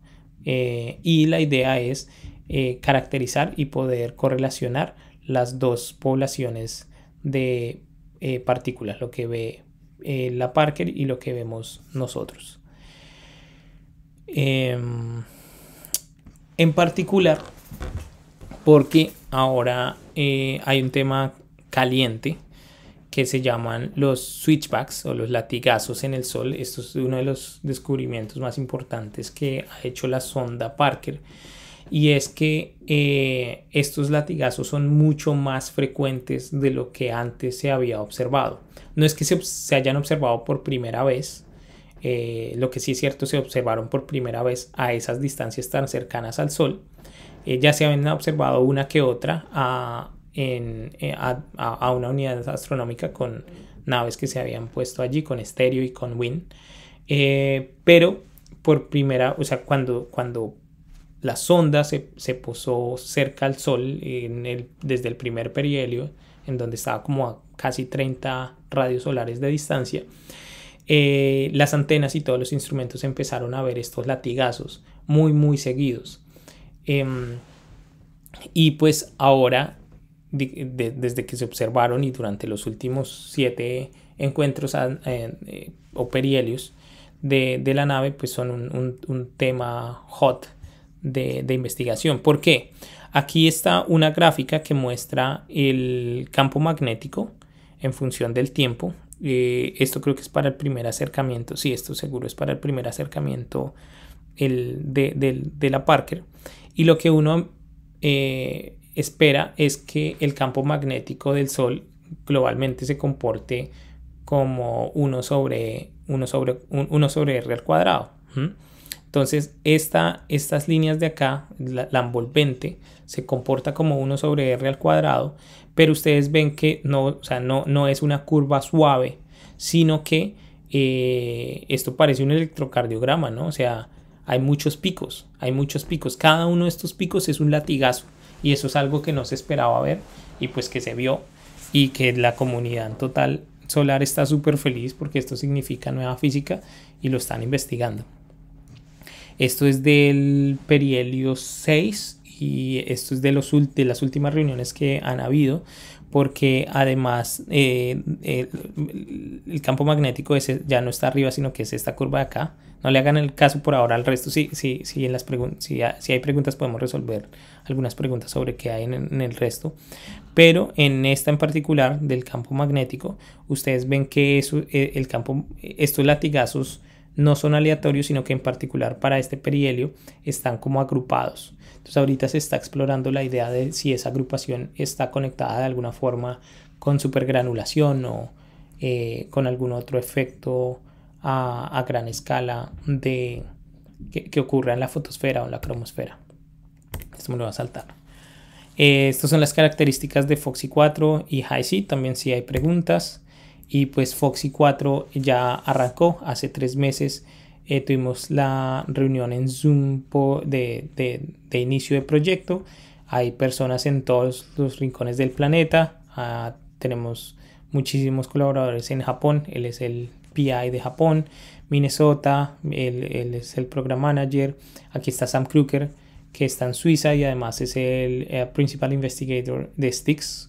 Eh, y la idea es eh, caracterizar y poder correlacionar las dos poblaciones de partículas, lo que ve la Parker y lo que vemos nosotros. Em, en particular, porque ahora eh, hay un tema caliente que se llaman los switchbacks o los latigazos en el sol. Esto es uno de los descubrimientos más importantes que ha hecho la sonda Parker. Y es que eh, estos latigazos son mucho más frecuentes de lo que antes se había observado. No es que se hayan observado por primera vez, eh, lo que sí es cierto, se observaron por primera vez a esas distancias tan cercanas al Sol. Eh, ya se habían observado una que otra a, en, eh, una unidad astronómica con naves que se habían puesto allí, con estéreo y con wind pero por primera, o sea, cuando, cuando la sonda se, posó cerca al Sol desde el primer perihelio, en donde estaba como a casi 30 radios solares de distancia, eh, las antenas y todos los instrumentos empezaron a ver estos latigazos muy, muy seguidos. Em, y pues ahora, desde que se observaron y durante los últimos siete encuentros eh, eh, o perihelios de, la nave, pues son un, un tema hot de, investigación. ¿Por qué? Aquí está una gráfica que muestra el campo magnético en función del tiempo eh, esto creo que es para el primer acercamiento. Sí, esto seguro es para el primer acercamiento de, la Parker. Y lo que uno eh, espera es que el campo magnético del Sol globalmente se comporte como 1 sobre sobre, uno sobre R al cuadrado. Entonces, estas líneas de acá, la, la, envolvente, se comporta como 1 sobre R al cuadrado, pero ustedes ven que no, sea, no, no es una curva suave, sino que eh, esto parece un electrocardiograma, ¿no? O sea, hay muchos picos, hay muchos picos, cada uno de estos picos es un latigazo y eso es algo que no se esperaba ver y pues que se vio y que la comunidad total solar está súper feliz porque esto significa nueva física y lo están investigando. Esto es del perihelio 6 y esto es de, los, de las últimas reuniones que han habido, porque además eh, el, campo magnético ese ya no está arriba, sino que es esta curva de acá. No le hagan el caso por ahora al resto. Sí, sí, sí en las si, hay preguntas podemos resolver algunas preguntas sobre qué hay en, el resto. Pero en esta en particular del campo magnético, ustedes ven que eh, el campo, estos latigazos no son aleatorios, sino que en particular para este perihelio están como agrupados. Entonces ahorita se está explorando la idea de si esa agrupación está conectada de alguna forma con supergranulación o eh, con algún otro efecto a, gran escala de, que, ocurra en la fotosfera o en la cromosfera. Esto me lo va a saltar. Eh, estas son las características de Foxy 4 y High También si hay preguntas. Y pues Foxy 4 ya arrancó hace tres meses eh, tuvimos la reunión en Zoom de, de, inicio de proyecto. Hay personas en todos los rincones del planeta. Ah, tenemos muchísimos colaboradores en Japón. Él es el PI de Japón, Minnesota. Él, es el Program Manager. Aquí está Sam Kruger, que está en Suiza y además es el eh, Principal Investigator de STIX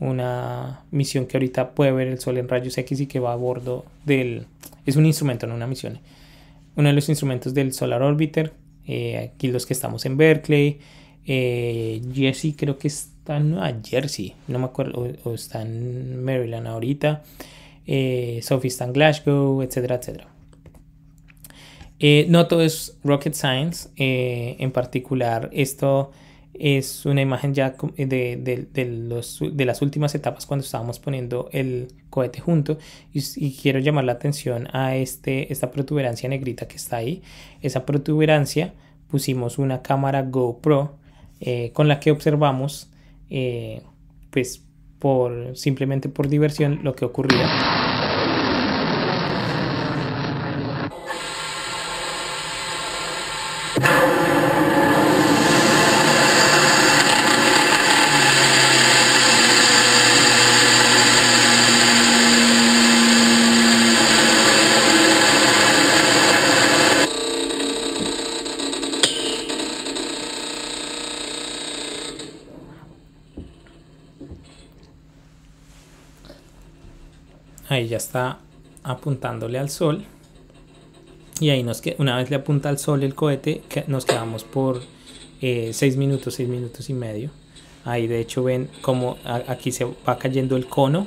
una misión que ahorita puede ver el Sol en rayos X y que va a bordo del... Es un instrumento, no una misión. Eh. Uno de los instrumentos del Solar Orbiter. Eh, aquí los que estamos en Berkeley. Eh, Jersey creo que están... en Jersey. No me acuerdo. O, están está en Maryland ahorita. Sophie está en Glasgow, etcétera, etcétera. no todo es rocket science. en particular esto es una imagen ya eh, de, las últimas etapas cuando estábamos poniendo el cohete junto y, quiero llamar la atención a este, esta protuberancia negrita que está ahí. Esa protuberancia pusimos una cámara GoPro eh, con la que observamos eh, pues por, simplemente por diversión lo que ocurría. apuntándole al sol. Y ahí nos queda, una vez le apunta al sol el cohete, que nos quedamos por 6 eh, minutos, seis minutos y medio. Ahí de hecho ven como aquí se va cayendo el cono,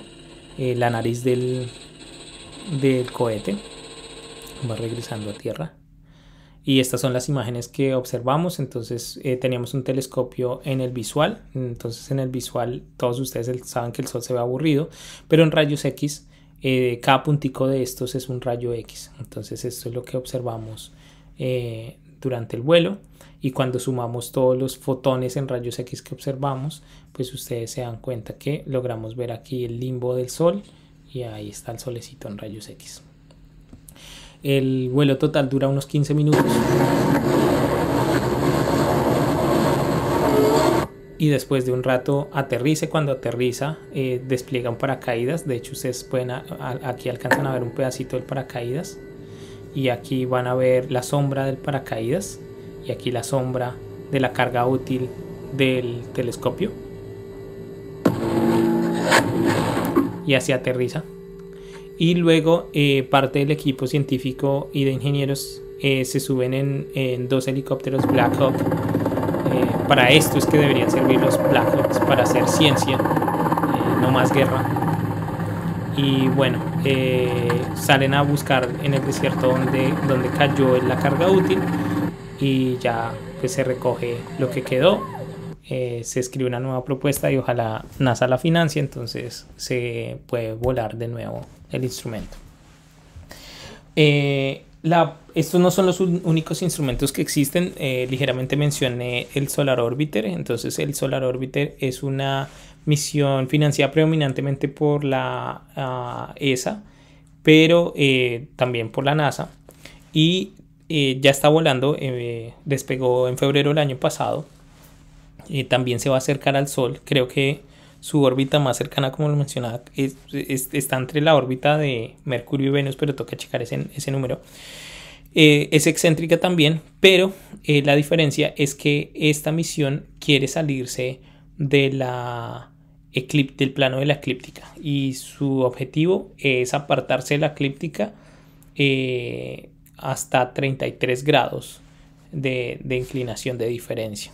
eh, la nariz del, del cohete. Va regresando a tierra. Y estas son las imágenes que observamos. Entonces eh, teníamos un telescopio en el visual. Entonces en el visual todos ustedes saben que el sol se ve aburrido. Pero en rayos X eh, cada puntico de estos es un rayo X. Entonces esto es lo que observamos eh, durante el vuelo y cuando sumamos todos los fotones en rayos X que observamos, pues ustedes se dan cuenta que logramos ver aquí el limbo del Sol y ahí está el solecito en rayos X. El vuelo total dura unos 15 minutos. y después de un rato aterrice. Cuando aterriza, eh, despliegan paracaídas. De hecho, ustedes pueden aquí alcanzan a ver un pedacito del paracaídas. Y aquí van a ver la sombra del paracaídas. Y aquí la sombra de la carga útil del telescopio. Y así aterriza. Y luego eh, parte del equipo científico y de ingenieros eh, se suben en, en dos helicópteros Black Hawk para esto es que deberían servir los Black para hacer ciencia, eh, no más guerra. Y bueno, eh, salen a buscar en el desierto donde, donde cayó la carga útil y ya pues, se recoge lo que quedó. Eh, se escribe una nueva propuesta y ojalá NASA la financia, entonces se puede volar de nuevo el instrumento estos no son los únicos instrumentos que existen. Eh, ligeramente mencioné el Solar Orbiter. Entonces el Solar Orbiter es una misión financiada predominantemente por la ah, ESA, pero eh, también por la NASA. Y eh, ya está volando, despegó en febrero del año pasado. también se va a acercar al Sol. Creo que su órbita más cercana, como lo mencionaba, está entre la órbita de Mercurio y Venus, pero toca checar ese, número. Eh, es excéntrica también, pero eh, la diferencia es que esta misión quiere salirse de la del plano de la eclíptica y su objetivo es apartarse de la eclíptica eh, hasta 33 grados de inclinación de diferencia.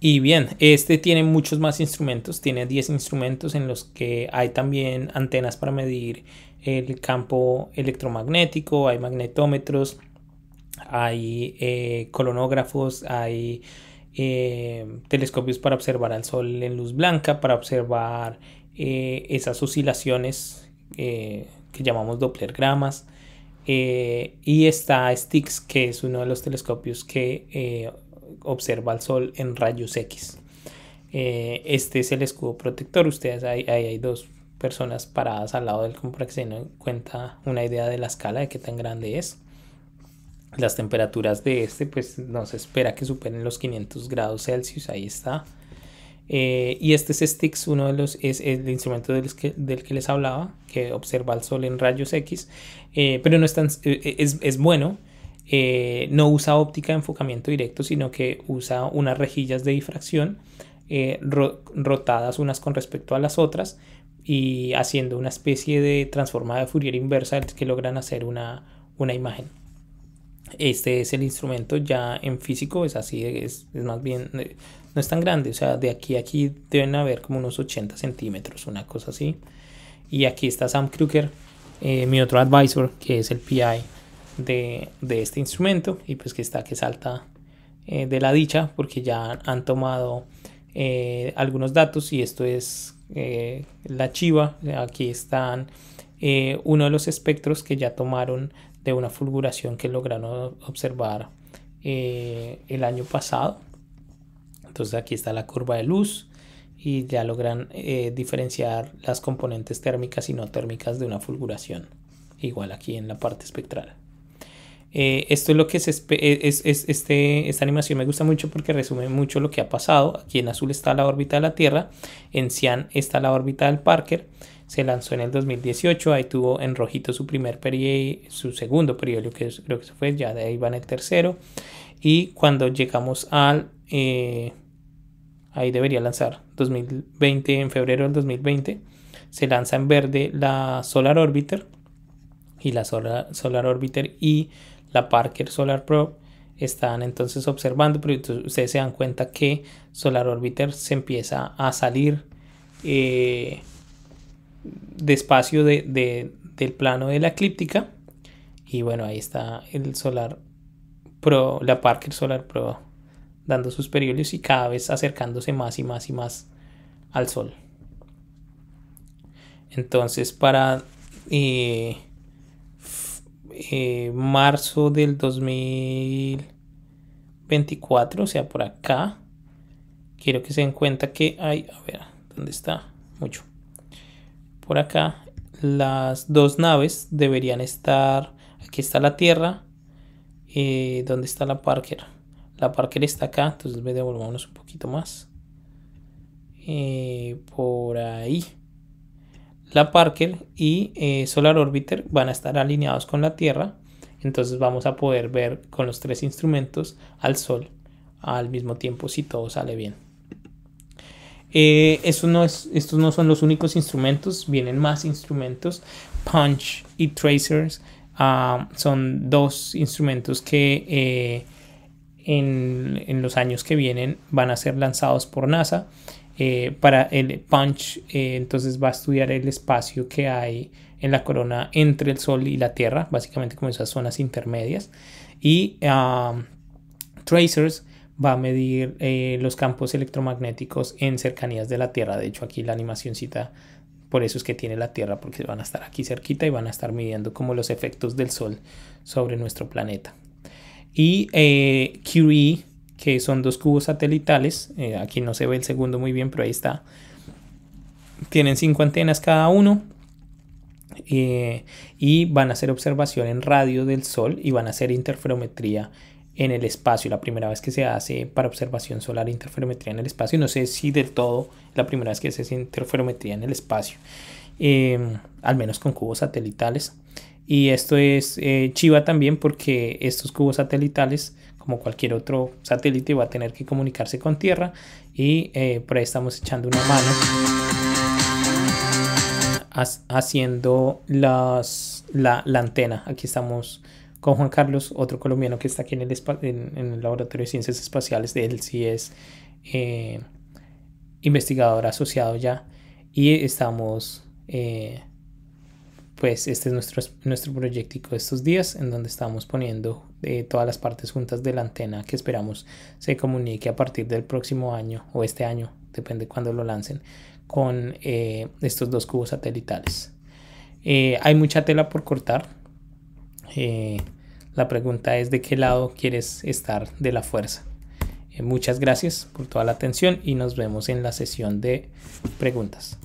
Y bien, este tiene muchos más instrumentos, tiene 10 instrumentos en los que hay también antenas para medir el campo electromagnético, hay magnetómetros, hay eh, colonógrafos, hay eh, telescopios para observar al sol en luz blanca, para observar eh, esas oscilaciones que llamamos Dopplergramas. y está STIX, que es uno de los telescopios que observa al sol en rayos X. Eh, este es el escudo protector. Ustedes ahí, hay dos personas paradas al lado del él cuenta una idea de la escala de qué tan grande es. Las temperaturas de este, pues no se espera que superen los 500 grados Celsius. Ahí está. Eh, y este es Stix, uno de los, es, el instrumento del que, del que, les hablaba, que observa el sol en rayos X, eh, pero no es, tan, es, es, bueno, eh, no usa óptica de enfocamiento directo, sino que usa unas rejillas de difracción eh, rotadas unas con respecto a las otras y haciendo una especie de transformada de Fourier inversa que logran hacer una, una imagen. Este es el instrumento ya en físico, es así, es, más bien, eh, no es tan grande, o sea, de aquí a aquí deben haber como unos 80 centímetros, una cosa así. Y aquí está Sam Kruger, mi otro advisor, que es el PI de, este instrumento y pues que está que salta eh, de la dicha porque ya han tomado eh, algunos datos y esto es eh, la chiva aquí están uno de los espectros que ya tomaron de una fulguración que lograron observar el año pasado entonces aquí está la curva de luz y ya logran diferenciar las componentes térmicas y no térmicas de una fulguración, igual aquí en la parte espectral. Eh, esto es lo que eh, es, este, esta animación me gusta mucho porque resume mucho lo que ha pasado. Aquí en azul está la órbita de la Tierra, en cian está la órbita del Parker. Se lanzó en el 2018, ahí tuvo en rojito su primer periodo, su segundo periodo, que creo que se fue, ya de ahí va en el tercero. Y cuando llegamos al, eh, ahí debería lanzar 2020, en febrero del 2020, se lanza en verde la Solar Orbiter y la Solar Orbiter y la Parker Solar Pro están entonces observando, pero ustedes se dan cuenta que Solar Orbiter se empieza a salir eh, despacio de del plano de la eclíptica. Y bueno, ahí está el Solar Pro, la Parker Solar Pro dando sus periódicos y cada vez acercándose más y más y más al Sol. Entonces, para eh, eh, marzo del 2024, o sea, por acá. Quiero que se den cuenta que hay, a ver, ¿dónde está? Mucho. Por acá, las dos naves deberían estar, aquí está la Tierra, eh, ¿dónde está la Parker? La Parker está acá, entonces devolvamos un poquito más. Eh, por ahí la Parker y eh, Solar Orbiter van a estar alineados con la Tierra. Entonces vamos a poder ver con los tres instrumentos al Sol al mismo tiempo si todo sale bien. Eh, no estos no son los únicos instrumentos, vienen más instrumentos. Punch y Tracers ah, son dos instrumentos que eh, en los años que vienen van a ser lanzados por NASA. Eh, para el Punch, eh, entonces va a estudiar el espacio que hay en la corona entre el Sol y la Tierra, básicamente como esas zonas intermedias. Y um, Tracers va a medir eh, los campos electromagnéticos en cercanías de la Tierra. De hecho, aquí la cita por eso es que tiene la Tierra, porque van a estar aquí cerquita y van a estar midiendo como los efectos del Sol sobre nuestro planeta. Y eh, Curie que son dos cubos satelitales. Eh, aquí no se ve el segundo muy bien, pero ahí está. Tienen cinco antenas cada uno. Eh, y van a hacer observación en radio del Sol y van a hacer interferometría en el espacio. La primera vez que se hace para observación solar interferometría en el espacio. No sé si de todo la primera vez que se hace interferometría en el espacio. Eh, al menos con cubos satelitales. Y esto es chiva también porque estos cubos satelitales como cualquier otro satélite, va a tener que comunicarse con Tierra y eh, por ahí estamos echando una mano haciendo las, la, antena. Aquí estamos con Juan Carlos, otro colombiano que está aquí en el, Laboratorio de Ciencias Espaciales. Él sí es eh, investigador asociado ya y estamos... Eh, pues este es nuestro, nuestro proyectico de estos días en donde estamos poniendo eh, todas las partes juntas de la antena que esperamos se comunique a partir del próximo año o este año, depende cuando lo lancen, con eh, estos dos cubos satelitales. Eh, hay mucha tela por cortar. la pregunta es de qué lado quieres estar de la fuerza. muchas gracias por toda la atención y nos vemos en la sesión de preguntas.